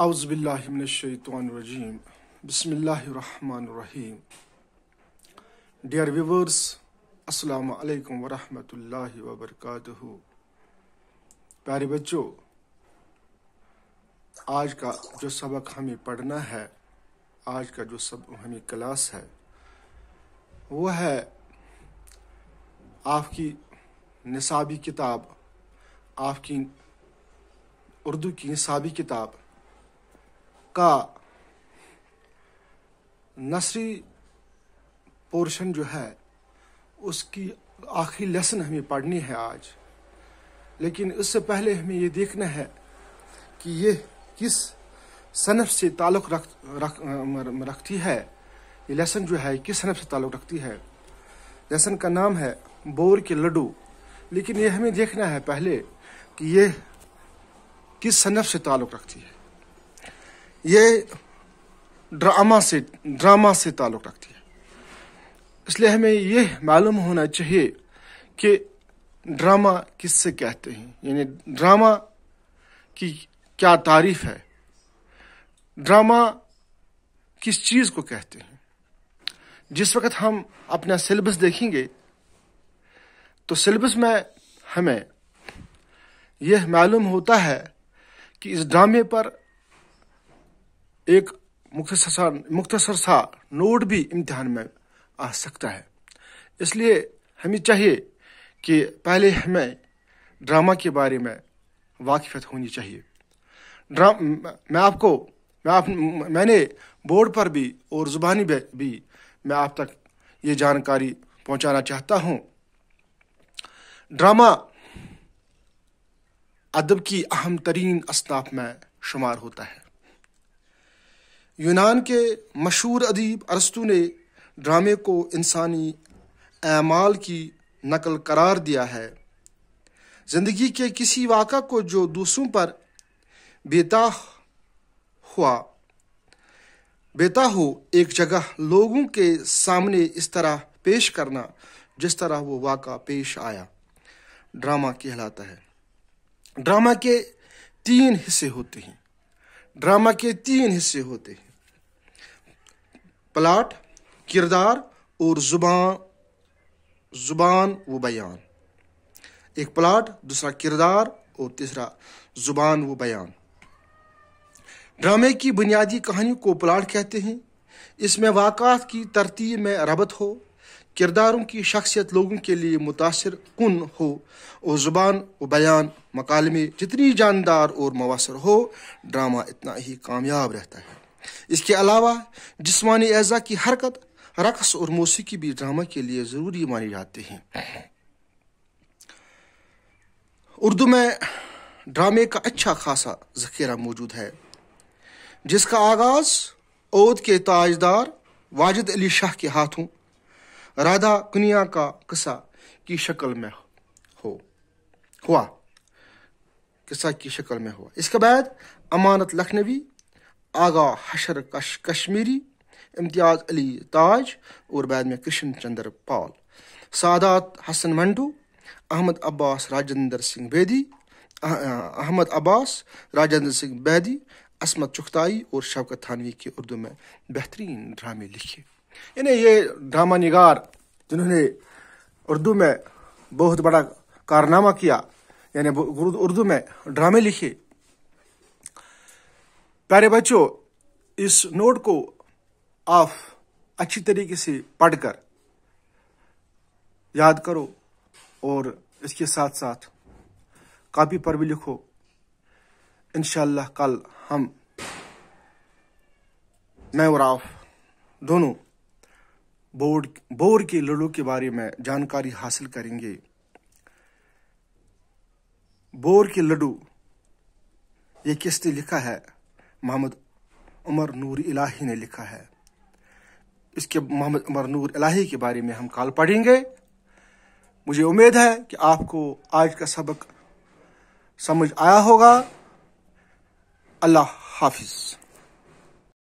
अवज़बिल्लाशनरजीम बसमीम dear viewers अल्लाम वालेकुम वरहमतुल्लाहि वबरकातुहु प्यारे बच्चों आज का जो सबक हमें पढ़ना है आज का जो सब हमें क्लास है वो है आपकी नसाबी किताब आपकी उर्दू की नसाबी किताब का नसरी पोर्शन जो है उसकी आखिरी लेसन हमें पढ़नी है आज लेकिन इससे पहले हमें ये देखना है कि ये किस सनफ से ताल्लुक रख, रख, रखती है ये लेसन जो है किस सनफ से ताल्लुक रखती है लेसन का नाम है बोर के लड्डू लेकिन ये हमें देखना है पहले कि ये किस सनफ से ताल्लुक रखती है ये ड्रामा से ड्रामा से ताल्लुक़ रखती है इसलिए हमें यह मालूम होना चाहिए कि ड्रामा किससे कहते हैं यानी ड्रामा की क्या तारीफ है ड्रामा किस चीज़ को कहते हैं जिस वक्त हम अपना सिलेबस देखेंगे तो सिलेबस में हमें यह मालूम होता है कि इस ड्रामे पर एक मुख्तसर सा मुख्तसर सा नोट भी इम्तिहान में आ सकता है इसलिए हमें चाहिए कि पहले हमें ड्रामा के बारे में वाकिफत होनी चाहिए ड्रा मैं आपको मैं आप मैंने बोर्ड पर भी और ज़ुबानी भी मैं आप तक ये जानकारी पहुंचाना चाहता हूं ड्रामा अदब की अहम तरीन अस्ताफ में शुमार होता है यूनान के मशहूर अदीब अरस्तु ने ड्रामे को इंसानी अमाल की नकल करार दिया है ज़िंदगी के किसी वाक़ को जो दूसरों पर बेता हुआ बेता हो एक जगह लोगों के सामने इस तरह पेश करना जिस तरह वो वाक पेश आया ड्रामा कहलाता है ड्रामा के तीन हिस्से होते हैं ड्रामा के तीन हिस्से होते हैं प्लाट किरदार और जुबान जुबान व बयान एक प्लाट दूसरा किरदार और तीसरा जुबान व बयान ड्रामे की बुनियादी कहानी को प्लाट कहते हैं इसमें वाकत की तरतीब में रबत हो किरदारों की शख्सियत लोगों के लिए मुतासर कन हो और ज़ुबान व बयान मकाल में जितनी जानदार और मवासर हो ड्रामा इतना ही कामयाब रहता है इसके अलावा जिसमानी अज़ा की हरकत रक़स और मौसीकी भी ड्रामा के लिए ज़रूरी मानी जाती हैं उर्दू में ड्रामे का अच्छा खासा जखीरा मौजूद है जिसका आगाज़ ओद के ताजदार वाजिद अली शाह के हाथों राधा कुनिया का किस्सा की शक्ल में हो हुआ किस्सा की शक्ल में हुआ इसके बाद अमानत लखनवी आगा हशर कश, कश्मीरी इम्तियाज़ अली ताज और बाद में कृष्ण चंद्र पाल सादात हसन मंडू अहमद अब्बास राजेंद्र सिंह बेदी अहमद अब्बास राजेंद्र सिंह बेदी असमत चुखताई और शवकत थानवी की उर्दू में बेहतरीन ड्रामे लिखे यानी ये ड्रामा निगार जिन्होंने उर्दू में बहुत बड़ा कारनामा किया यानी उर्दू में ड्रामे लिखे प्यारे बच्चों इस नोट को आप अच्छी तरीके से पढ़कर याद करो और इसके साथ साथ कापी पर भी लिखो इनशाला कल हम मैं और आप दोनों बोर्ड बोर के लडू के बारे में जानकारी हासिल करेंगे बोर के लड्डू ये किसने लिखा है मोहम्मद उमर नूर इलाही ने लिखा है इसके मोहम्मद उमर नूर इलाही के बारे में हम काल पढ़ेंगे मुझे उम्मीद है कि आपको आज का सबक समझ आया होगा अल्लाह हाफिज़